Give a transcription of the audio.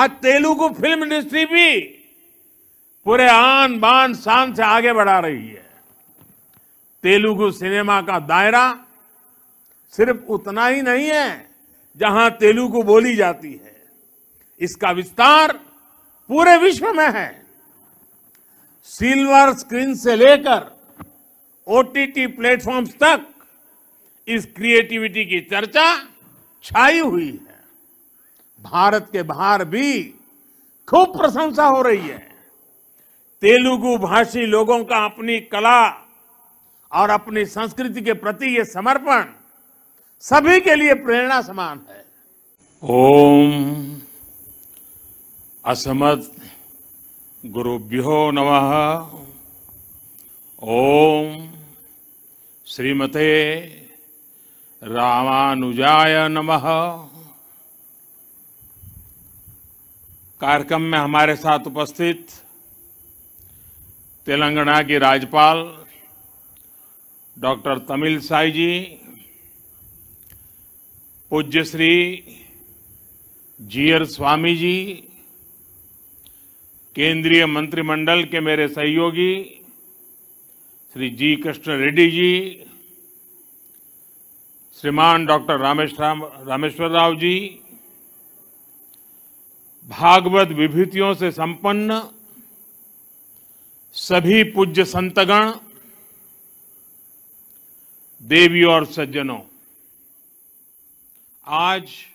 आज Telugu film industry भी पूरे आन बान शान से आगे बढ़ा रही है तेलुगु सिनेमा का दायरा सिर्फ उतना ही नहीं है जहां तेलुगु बोली जाती है इसका विस्तार पूरे विश्व में है सिल्वर स्क्रीन से लेकर ओटीटी प्लेटफॉर्म्स तक इस क्रिएटिविटी की चर्चा छाई हुई है भारत के बाहर भी खूब प्रशंसा हो रही है तेलुगु भाषी लोगों का अपनी कला और अपनी संस्कृति के प्रति ये समर्पण सभी के लिए प्रेरणा समान है ओम असमत गुरुभ्यो नमः ओम श्रीमते रामानुजाय नमः कार्यक्रम में हमारे साथ उपस्थित तेलंगाना की राज्यपाल डॉक्टर तमिल साई जी पूज्य श्री जीयर स्वामी जी केंद्रीय मंत्रिमंडल के मेरे सहयोगी श्री जी कृष्ण रेड्डी जी श्रीमान डॉक्टर रामेश्वर राव जी भागवत विभूतियों से संपन्न सभी पूज्य संतगण देवी और सज्जनों आज